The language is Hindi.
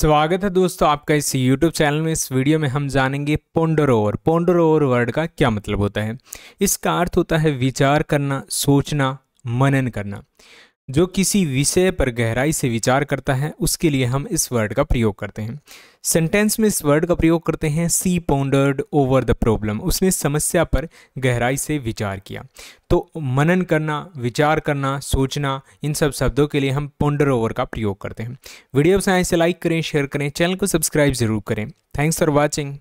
स्वागत है दोस्तों आपका इस YouTube चैनल में इस वीडियो में हम जानेंगे ponder over ponder over word का क्या मतलब होता है इसका अर्थ होता है विचार करना सोचना मनन करना जो किसी विषय पर गहराई से विचार करता है उसके लिए हम इस वर्ड का प्रयोग करते हैं सेंटेंस में इस वर्ड का प्रयोग करते हैं she pondered over the problem उसने समस्या पर गहराई से विचार किया तो मनन करना विचार करना सोचना इन सब शब्दों के लिए हम पॉन्डर ओवर का प्रयोग करते हैं वीडियो से आए से लाइक करें शेयर करें चैनल को सब्सक्राइब जरूर करें थैंक्स फॉर वॉचिंग